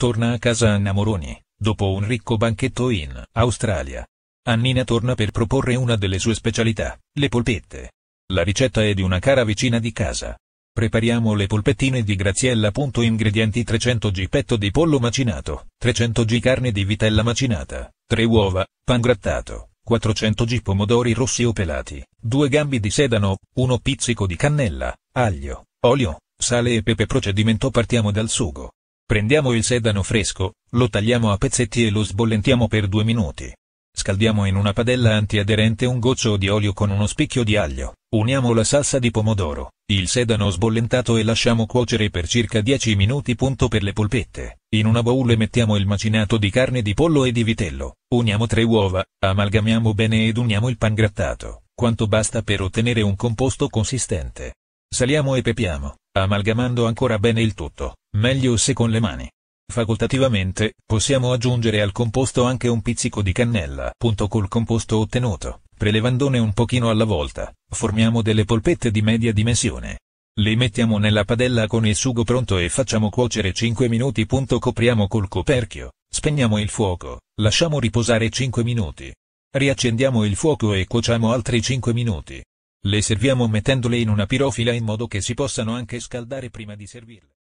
Torna a casa Anna Moroni, dopo un ricco banchetto in Australia. Annina torna per proporre una delle sue specialità, le polpette. La ricetta è di una cara vicina di casa. Prepariamo le polpettine di Graziella. Ingredienti 300 g petto di pollo macinato, 300 g carne di vitella macinata, 3 uova, pan grattato, 400 g pomodori rossi o pelati, 2 gambi di sedano, 1 pizzico di cannella, aglio, olio, sale e pepe. Procedimento Partiamo dal sugo. Prendiamo il sedano fresco, lo tagliamo a pezzetti e lo sbollentiamo per due minuti. Scaldiamo in una padella antiaderente un goccio di olio con uno spicchio di aglio, uniamo la salsa di pomodoro, il sedano sbollentato e lasciamo cuocere per circa 10 minuti. Punto Per le polpette, in una baule mettiamo il macinato di carne di pollo e di vitello, uniamo tre uova, amalgamiamo bene ed uniamo il pan grattato, quanto basta per ottenere un composto consistente. Saliamo e pepiamo, amalgamando ancora bene il tutto. Meglio se con le mani. Facoltativamente, possiamo aggiungere al composto anche un pizzico di cannella. Punto col composto ottenuto, prelevandone un pochino alla volta, formiamo delle polpette di media dimensione. Le mettiamo nella padella con il sugo pronto e facciamo cuocere 5 minuti. Punto Copriamo col coperchio, spegniamo il fuoco, lasciamo riposare 5 minuti. Riaccendiamo il fuoco e cuociamo altri 5 minuti. Le serviamo mettendole in una pirofila in modo che si possano anche scaldare prima di servirle.